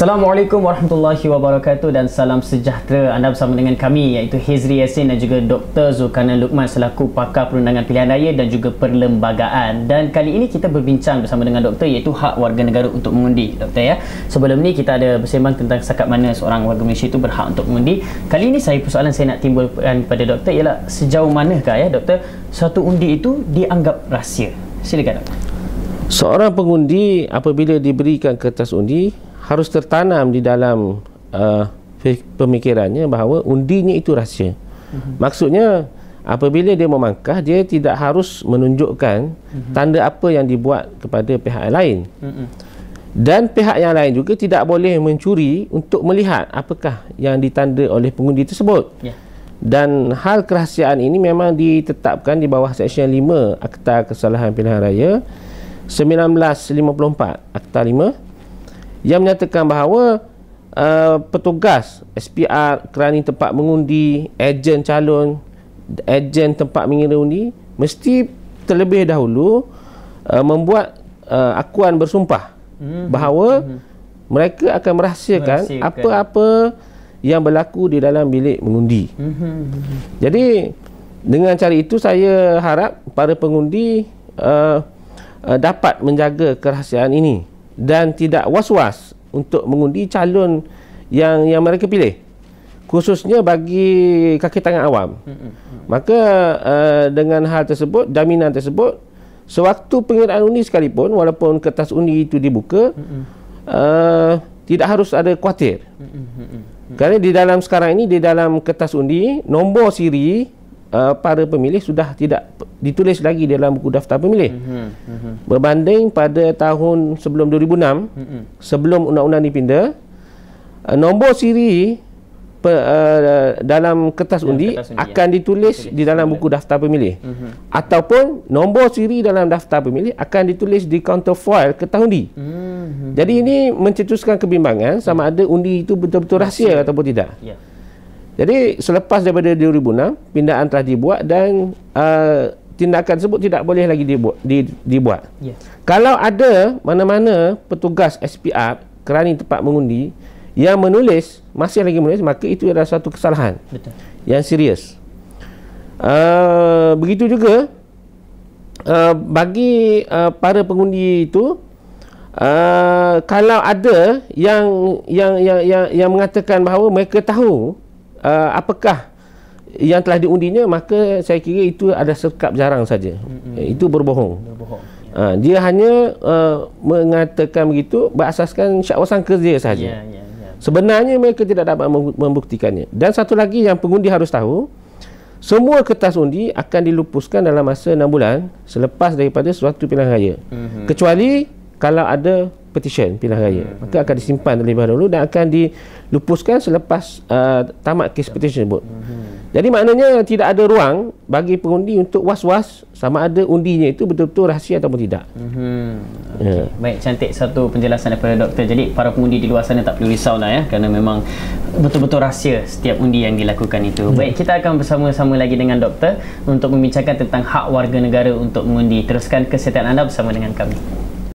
Assalamualaikum warahmatullahi wabarakatuh dan salam sejahtera anda bersama dengan kami iaitu Hezri Yassin dan juga Dr. Zulkarnain Lukman selaku pakar perundangan pilihan raya dan juga perlembagaan dan kali ini kita berbincang bersama dengan doktor iaitu hak warga negara untuk mengundi doktor ya sebelum ni kita ada bersembang tentang sekat mana seorang warga Malaysia itu berhak untuk mengundi kali ini saya persoalan saya nak timbulkan kepada doktor ialah sejauh manakah ya doktor satu undi itu dianggap rahsia silakan doktor. Seorang pengundi apabila diberikan kertas undi, harus tertanam di dalam uh, pemikirannya bahawa undinya itu rahsia. Mhm. Maksudnya apabila dia memangkah dia tidak harus menunjukkan mhm. tanda apa yang dibuat kepada pihak lain. Mhm. Dan pihak yang lain juga tidak boleh mencuri untuk melihat apakah yang ditanda oleh pengundi tersebut. Ya. Dan hal kerahsiaan ini memang ditetapkan di bawah seksyen 5 Akta Kesalahan Pilihan Raya 1954 Akta 5 yang menyatakan bahawa uh, petugas SPR kerani tempat mengundi, ejen calon, ejen tempat mengira undi mesti terlebih dahulu uh, membuat uh, akuan bersumpah hmm bahawa hmm mereka akan merahsiakan, apa-apa yang berlaku di dalam bilik mengundi. hmm Jadi dengan cara itu saya harap para pengundi uh, uh, dapat menjaga kerahsiaan ini dan tidak was-was untuk mengundi calon yang yang mereka pilih khususnya bagi kaki tangan awam maka uh, dengan hal tersebut jaminan tersebut sewaktu pengiraan undi sekalipun walaupun kertas undi itu dibuka uh, tidak harus ada khuatir kerana di dalam sekarang ini di dalam kertas undi nombor siri uh, para pemilih sudah tidak ditulis lagi dalam buku daftar pemilih. Mm-hmm. Berbanding pada tahun sebelum 2006, mm-hmm. sebelum undang-undang dipindah, eh, uh, nombor siri pe, uh, dalam kertas undi, kertas undi akan ya. ditulis okay. di dalam ya. buku daftar pemilih. Mm-hmm. Ataupun nombor siri dalam daftar pemilih akan ditulis di counter foil kertas undi. Mm-hmm. Jadi ini mencetuskan kebimbangan sama ya. ada undi itu betul-betul rahsia, rahsia. ataupun tidak. Yeah. Jadi selepas daripada 2006 pindaan telah dibuat dan uh, tindakan tersebut tidak boleh lagi dibuat. Di, dibuat. Yeah. Kalau ada mana-mana petugas SPR kerani tempat mengundi yang menulis masih lagi menulis maka itu adalah satu kesalahan Betul. yang serius. Uh, begitu juga uh, bagi uh, para pengundi itu uh, kalau ada yang, yang yang yang yang mengatakan bahawa mereka tahu uh, apakah yang telah diundinya maka saya kira itu ada sekap jarang saja mm-hmm. itu berbohong berbohong yeah. Ha, uh, dia hanya uh, mengatakan begitu berasaskan syakwa sangka dia saja yeah, yeah, yeah. sebenarnya mereka tidak dapat membuktikannya dan satu lagi yang pengundi harus tahu semua kertas undi akan dilupuskan dalam masa 6 bulan selepas daripada suatu pilihan raya mm-hmm. kecuali kalau ada petition pilihan raya. Hmm. Maka akan disimpan terlebih dahulu dan akan dilupuskan selepas uh, tamat kes petition Hmm. Jadi maknanya tidak ada ruang bagi pengundi untuk was-was sama ada undinya itu betul-betul rahsia atau tidak. Hmm. Ya. Okay. Yeah. Baik, cantik satu penjelasan daripada doktor. Jadi para pengundi di luar sana tak perlu risau lah ya kerana memang betul-betul rahsia setiap undi yang dilakukan itu. Hmm. Baik, kita akan bersama-sama lagi dengan doktor untuk membincangkan tentang hak warga negara untuk mengundi. Teruskan kesihatan anda bersama dengan kami.